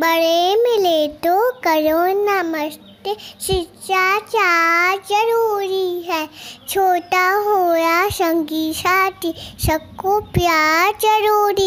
बड़े मिले तो करो नमस्ते शिक्षा चार जरूरी है छोटा होया संगी साथी सबको प्यार जरूरी